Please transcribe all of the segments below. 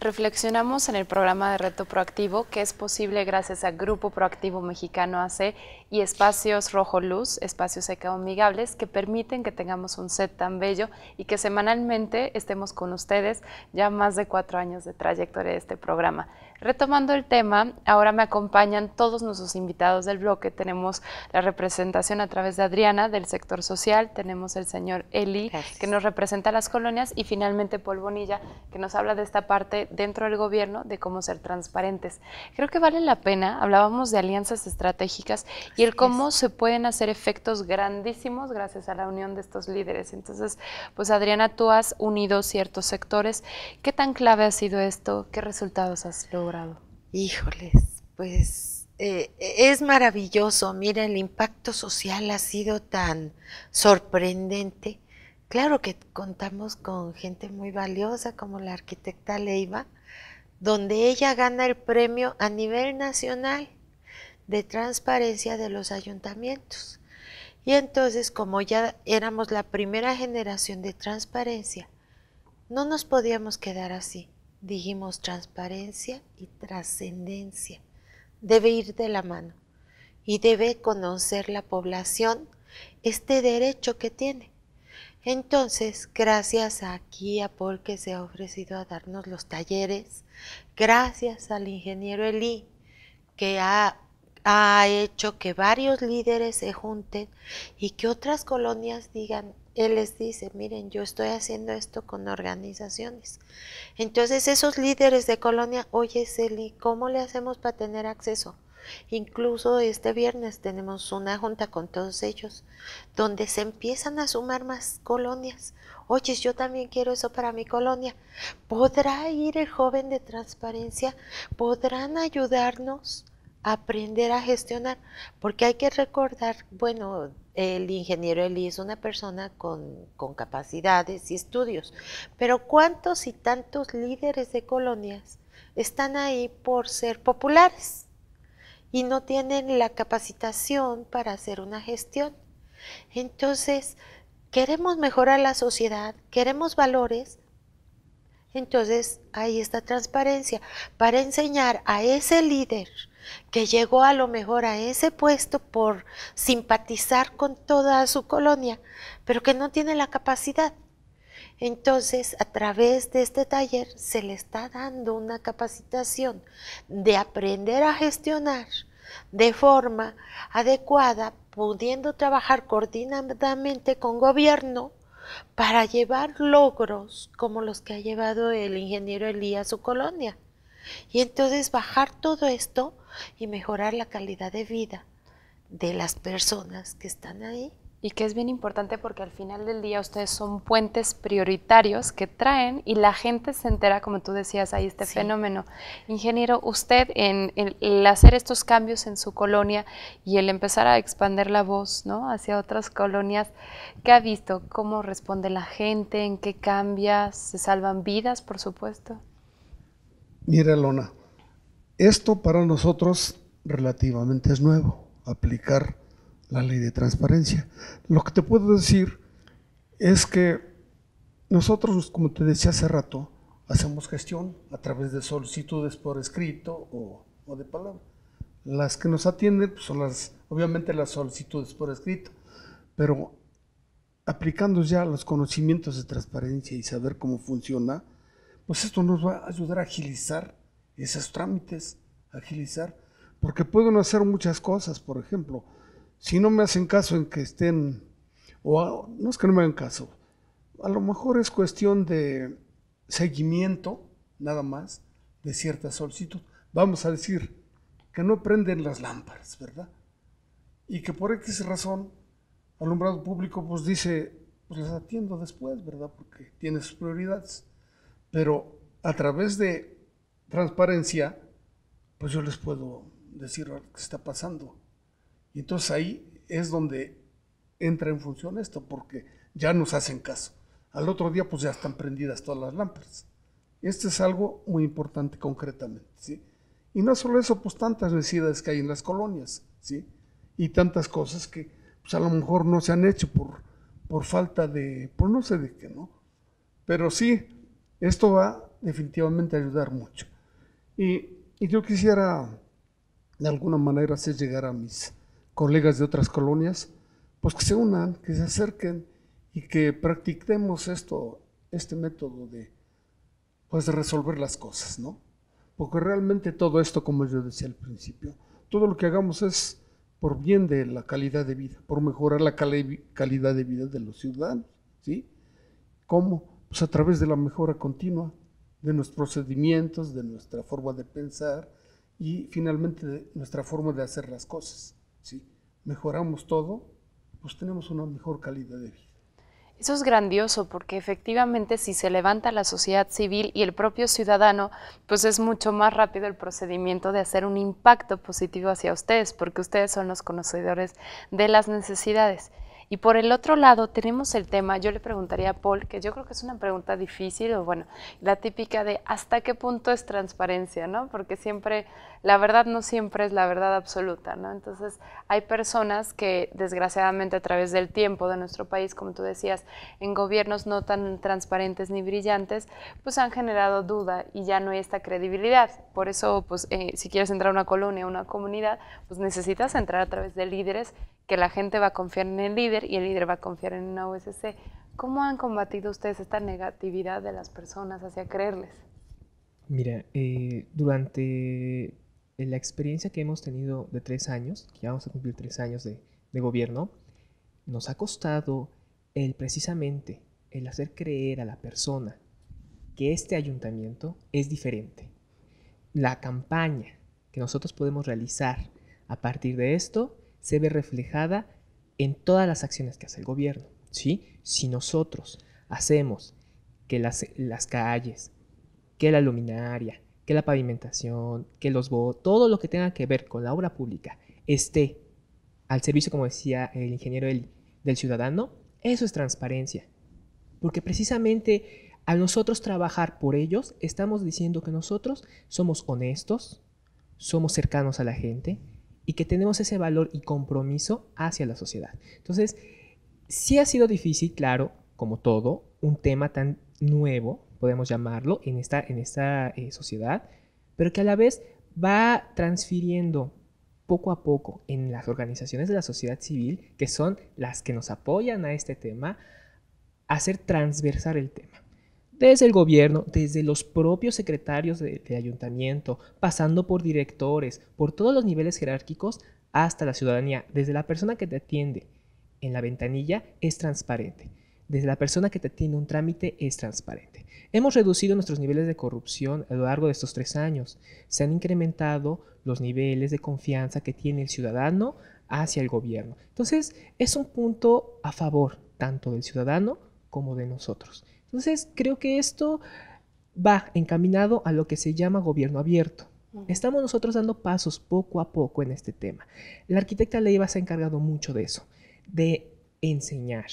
Reflexionamos en el programa de Reto Proactivo que es posible gracias a Grupo Proactivo Mexicano AC y espacios Rojo Luz, espacios ecoamigables que permiten que tengamos un set tan bello y que semanalmente estemos con ustedes ya más de cuatro años de trayectoria de este programa. Retomando el tema, ahora me acompañan todos nuestros invitados del bloque. Tenemos la representación a través de Adriana del sector social, tenemos el señor Eli, que nos representa las colonias, y finalmente Paul Bonilla, que nos habla de esta parte dentro del gobierno de cómo ser transparentes. Creo que vale la pena, hablábamos de alianzas estratégicas y el cómo se pueden hacer efectos grandísimos gracias a la unión de estos líderes. Entonces, pues Adriana, tú has unido ciertos sectores. ¿Qué tan clave ha sido esto? ¿Qué resultados has logrado? Híjoles, pues eh, es maravilloso. Mira, el impacto social ha sido tan sorprendente. Claro que contamos con gente muy valiosa como la arquitecta Leiva, donde ella gana el premio a nivel nacional de transparencia de los ayuntamientos. Y entonces, como ya éramos la primera generación de transparencia, no nos podíamos quedar así. Dijimos transparencia y trascendencia. Debe ir de la mano y debe conocer la población este derecho que tiene. Entonces, gracias a Kia porque se ha ofrecido a darnos los talleres, gracias al ingeniero Eli que ha hecho que varios líderes se junten y que otras colonias digan, él les dice, miren, yo estoy haciendo esto con organizaciones. Entonces esos líderes de colonia, oye Celi, ¿cómo le hacemos para tener acceso? Incluso este viernes tenemos una junta con todos ellos, donde se empiezan a sumar más colonias. Oye, yo también quiero eso para mi colonia. ¿Podrá ir el joven de transparencia? ¿Podrán ayudarnos? A aprender a gestionar, porque hay que recordar, bueno, el ingeniero Eli es una persona con, con, capacidades y estudios, pero ¿cuántos y tantos líderes de colonias están ahí por ser populares y no tienen la capacitación para hacer una gestión? Entonces, queremos mejorar la sociedad, queremos valores. Entonces, ahí está transparencia para enseñar a ese líder que llegó a lo mejor a ese puesto por simpatizar con toda su colonia, pero que no tiene la capacidad. Entonces, a través de este taller se le está dando una capacitación de aprender a gestionar de forma adecuada, pudiendo trabajar coordinadamente con gobierno para llevar logros como los que ha llevado el ingeniero Elías a su colonia. Y entonces bajar todo esto y mejorar la calidad de vida de las personas que están ahí. Y que es bien importante porque al final del día ustedes son puentes prioritarios que traen y la gente se entera, como tú decías, ahí este fenómeno. Ingeniero, usted en, el hacer estos cambios en su colonia y el empezar a expander la voz ¿no? hacia otras colonias, ¿qué ha visto? ¿Cómo responde la gente? ¿En qué cambia? ¿Se salvan vidas, por supuesto? Mira, Lona, esto para nosotros relativamente es nuevo, aplicar la ley de transparencia. Lo que te puedo decir es que nosotros, como te decía hace rato, hacemos gestión a través de solicitudes por escrito o, de palabra. Las que nos atienden pues, son las, obviamente las solicitudes por escrito, pero aplicando ya los conocimientos de transparencia y saber cómo funciona, pues esto nos va a ayudar a agilizar esos trámites, agilizar, porque pueden hacer muchas cosas, por ejemplo, si no me hacen caso en que estén, o no es que no me hagan caso, a lo mejor es cuestión de seguimiento, nada más, de ciertas solicitudes. Vamos a decir que no prenden las lámparas, ¿verdad? Y que por esta razón, alumbrado público, pues dice, pues las atiendo después, ¿verdad? Porque tiene sus prioridades. Pero a través de transparencia, pues yo les puedo decir lo que está pasando. Y entonces ahí es donde entra en función esto, porque ya nos hacen caso. Al otro día, pues ya están prendidas todas las lámparas. Esto es algo muy importante concretamente, ¿sí? Y no solo eso, pues tantas necesidades que hay en las colonias, ¿sí? Y tantas cosas que pues a lo mejor no se han hecho por, por falta de, pues no sé de qué, ¿no? Pero sí, esto va definitivamente a ayudar mucho. Y, yo quisiera de alguna manera hacer llegar a mis colegas de otras colonias, pues que se unan, que se acerquen y que practiquemos esto, este método de, pues, resolver las cosas, ¿no? Porque realmente todo esto, como yo decía al principio, todo lo que hagamos es por bien de la calidad de vida, por mejorar la calidad de vida de los ciudadanos, ¿sí? ¿Cómo? Pues a través de la mejora continua de nuestros procedimientos, de nuestra forma de pensar y finalmente de nuestra forma de hacer las cosas. Si Mejoramos todo, pues tenemos una mejor calidad de vida. Eso es grandioso porque efectivamente si se levanta la sociedad civil y el propio ciudadano, pues es mucho más rápido el procedimiento de hacer un impacto positivo hacia ustedes, porque ustedes son los conocedores de las necesidades. Y por el otro lado tenemos el tema, yo le preguntaría a Paul, que yo creo que es una pregunta difícil, o bueno, la típica de hasta qué punto es transparencia, ¿no? Porque siempre, la verdad no siempre es la verdad absoluta, ¿no? Entonces hay personas que desgraciadamente a través del tiempo de nuestro país, como tú decías, en gobiernos no tan transparentes ni brillantes, pues han generado duda y ya no hay esta credibilidad. Por eso, pues eh, si quieres entrar a una colonia, a una comunidad, pues necesitas entrar a través de líderes que la gente va a confiar en el líder y el líder va a confiar en una OSC. ¿Cómo han combatido ustedes esta negatividad de las personas hacia creerles? Mira, eh, durante eh, la experiencia que hemos tenido de tres años, que ya vamos a cumplir tres años de, gobierno, nos ha costado el precisamente el hacer creer a la persona que este ayuntamiento es diferente. La campaña que nosotros podemos realizar a partir de esto se ve reflejada en todas las acciones que hace el gobierno. ¿sí? Si nosotros hacemos que las, calles, que la luminaria, que la pavimentación, que los todo lo que tenga que ver con la obra pública esté al servicio, como decía el ingeniero del ciudadano, eso es transparencia. Porque precisamente al nosotros trabajar por ellos, estamos diciendo que nosotros somos honestos, somos cercanos a la gente, y que tenemos ese valor y compromiso hacia la sociedad. Entonces, sí ha sido difícil, claro, como todo, un tema tan nuevo, podemos llamarlo, en esta, en esta eh, sociedad, pero que a la vez va transfiriendo poco a poco en las organizaciones de la sociedad civil, que son las que nos apoyan a este tema, hacer transversar el tema desde el gobierno, desde los propios secretarios de, ayuntamiento, pasando por directores, por todos los niveles jerárquicos, hasta la ciudadanía, desde la persona que te atiende en la ventanilla es transparente. Desde la persona que te atiende un trámite es transparente. Hemos reducido nuestros niveles de corrupción a lo largo de estos tres años. Se han incrementado los niveles de confianza que tiene el ciudadano hacia el gobierno. Entonces, es un punto a favor tanto del ciudadano como de nosotros. Entonces, creo que esto va encaminado a lo que se llama gobierno abierto. Estamos nosotros dando pasos poco a poco en este tema. La arquitecta Leiva se ha encargado mucho de eso, de enseñar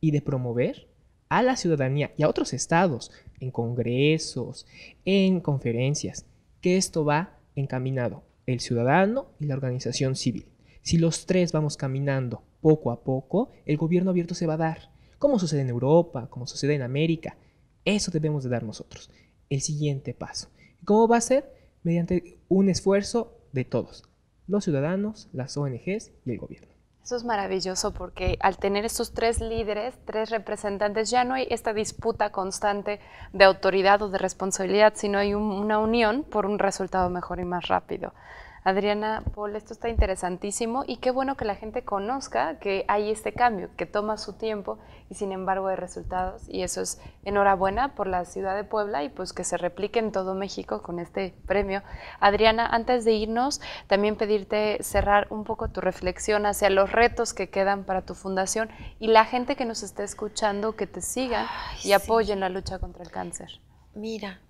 y de promover a la ciudadanía y a otros estados, en congresos, en conferencias, que esto va encaminado, el ciudadano y la organización civil. Si los tres vamos caminando poco a poco, el gobierno abierto se va a dar como sucede en Europa, como sucede en América. Eso debemos de dar nosotros, el siguiente paso. cómo va a ser? Mediante un esfuerzo de todos, los ciudadanos, las ONGs y el gobierno. Eso es maravilloso porque al tener estos tres líderes, tres representantes, ya no hay esta disputa constante de autoridad o de responsabilidad, sino hay una unión por un resultado mejor y más rápido. Adriana, Paul, esto está interesantísimo y qué bueno que la gente conozca que hay este cambio, que toma su tiempo y sin embargo hay resultados. Y eso es enhorabuena por la ciudad de Puebla y pues que se replique en todo México con este premio. Adriana, antes de irnos, también pedirte cerrar un poco tu reflexión hacia los retos que quedan para tu fundación y la gente que nos está escuchando, que te siga y apoyen en la lucha contra el cáncer. Mira,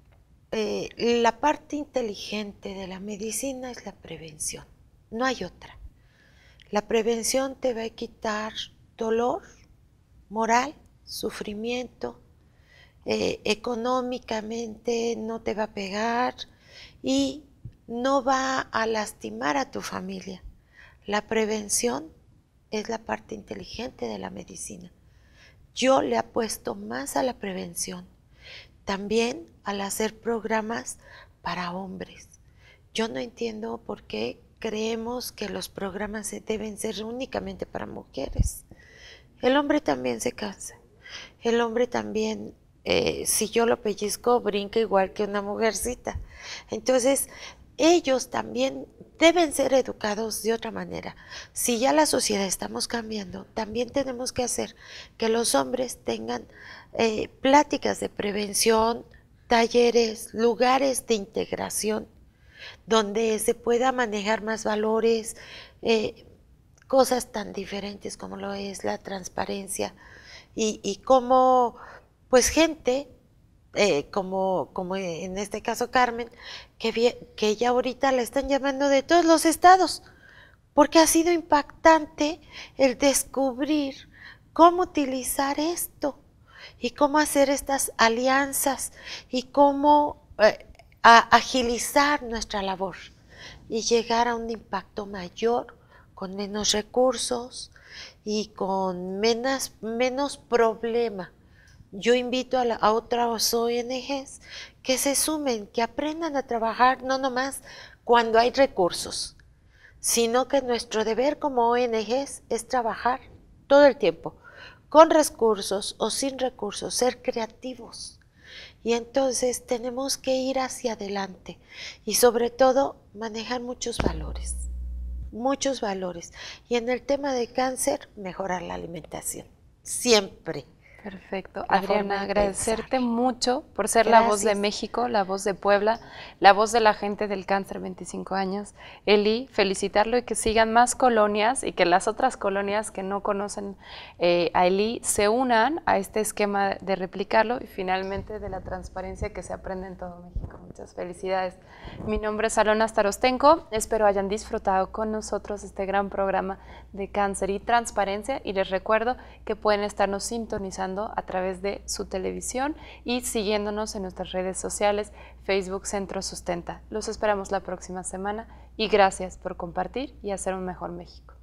eh, la parte inteligente de la medicina es la prevención, no hay otra. La prevención te va a quitar dolor moral, sufrimiento, eh, económicamente no te va a pegar y no va a lastimar a tu familia. La prevención es la parte inteligente de la medicina. Yo le apuesto más a la prevención también al hacer programas para hombres. Yo no entiendo por qué creemos que los programas deben ser únicamente para mujeres. El hombre también se cansa. El hombre también, eh, si yo lo pellizco, brinca igual que una mujercita. Entonces, ellos también deben ser educados de otra manera. Si ya la sociedad estamos cambiando, también tenemos que hacer que los hombres tengan eh, pláticas de prevención, talleres, lugares de integración, donde se pueda manejar más valores, eh, cosas tan diferentes como lo es la transparencia y, y cómo, pues gente eh, como, en este caso Carmen, que, ella ahorita la están llamando de todos los estados, porque ha sido impactante el descubrir cómo utilizar esto y cómo hacer estas alianzas y cómo eh, agilizar nuestra labor y llegar a un impacto mayor con menos recursos y con menos, menos problema yo invito a, otras ONGs que se sumen, que aprendan a trabajar no nomás cuando hay recursos, sino que nuestro deber como ONGs es trabajar todo el tiempo, con recursos o sin recursos, ser creativos. Y entonces tenemos que ir hacia adelante y sobre todo manejar muchos valores, muchos valores. Y en el tema de cáncer, mejorar la alimentación, siempre. Perfecto. Adriana, agradecerte mucho por ser la voz de México, la voz de Puebla, la voz de la gente del cáncer 25 años. Eli, felicitarlo y que sigan más colonias y que las otras colonias que no conocen eh, a Eli se unan a este esquema de replicarlo y finalmente de la transparencia que se aprende en todo México. Muchas felicidades. Mi nombre es Alona Starostenko. Espero hayan disfrutado con nosotros este gran programa de cáncer y transparencia. Y les recuerdo que pueden estarnos sintonizando a través de su televisión y siguiéndonos en nuestras redes sociales, Facebook Centro Sustenta. Los esperamos la próxima semana y gracias por compartir y hacer un mejor México.